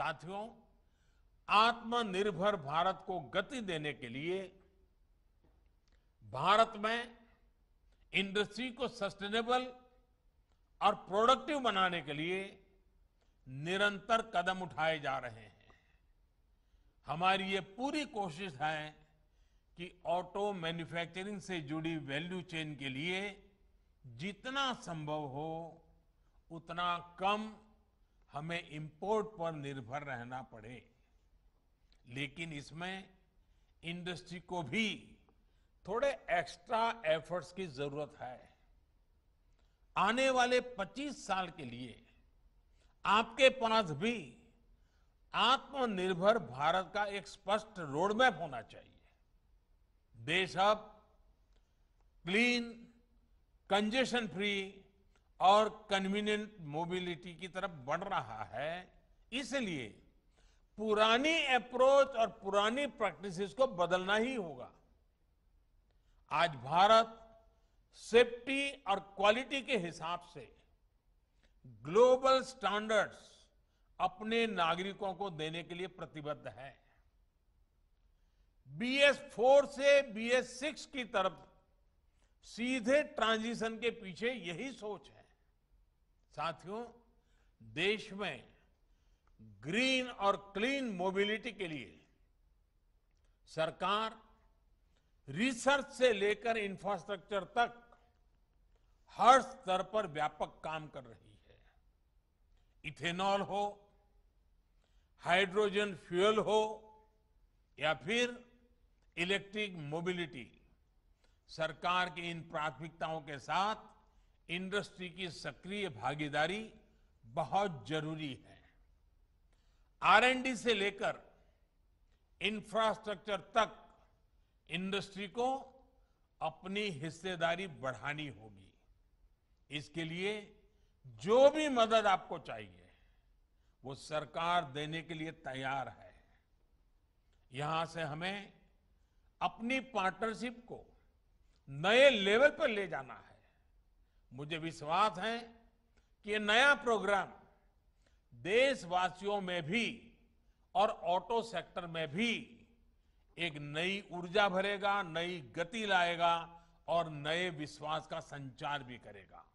साथियों आत्मनिर्भर भारत को गति देने के लिए भारत में इंडस्ट्री को सस्टेनेबल और प्रोडक्टिव बनाने के लिए निरंतर कदम उठाए जा रहे हैं हमारी ये पूरी कोशिश है कि ऑटो मैन्युफैक्चरिंग से जुड़ी वैल्यू चेन के लिए जितना संभव हो उतना कम हमें इंपोर्ट पर निर्भर रहना पड़े लेकिन इसमें इंडस्ट्री को भी थोड़े एक्स्ट्रा एफर्ट्स की जरूरत है आने वाले 25 साल के लिए आपके पास भी आत्मनिर्भर भारत का एक स्पष्ट रोडमैप होना चाहिए देश अब क्लीन कंजेशन फ्री और कन्वीनियंट मोबिलिटी की तरफ बढ़ रहा है इसलिए पुरानी अप्रोच और पुरानी प्रैक्टिसेस को बदलना ही होगा आज भारत सेफ्टी और क्वालिटी के हिसाब से ग्लोबल स्टैंडर्ड्स अपने नागरिकों को देने के लिए प्रतिबद्ध है बीएस फोर से बीएस सिक्स की तरफ सीधे ट्रांजिशन के पीछे यही सोच है साथियों देश में ग्रीन और क्लीन मोबिलिटी के लिए सरकार रिसर्च से लेकर इंफ्रास्ट्रक्चर तक हर स्तर पर व्यापक काम कर रही है इथेनॉल हो हाइड्रोजन फ्यूल हो या फिर इलेक्ट्रिक मोबिलिटी सरकार की इन प्राथमिकताओं के साथ इंडस्ट्री की सक्रिय भागीदारी बहुत जरूरी है आरएनडी से लेकर इंफ्रास्ट्रक्चर तक इंडस्ट्री को अपनी हिस्सेदारी बढ़ानी होगी इसके लिए जो भी मदद आपको चाहिए वो सरकार देने के लिए तैयार है यहां से हमें अपनी पार्टनरशिप को नए लेवल पर ले जाना है मुझे विश्वास है कि ये नया प्रोग्राम देशवासियों में भी और ऑटो सेक्टर में भी एक नई ऊर्जा भरेगा नई गति लाएगा और नए विश्वास का संचार भी करेगा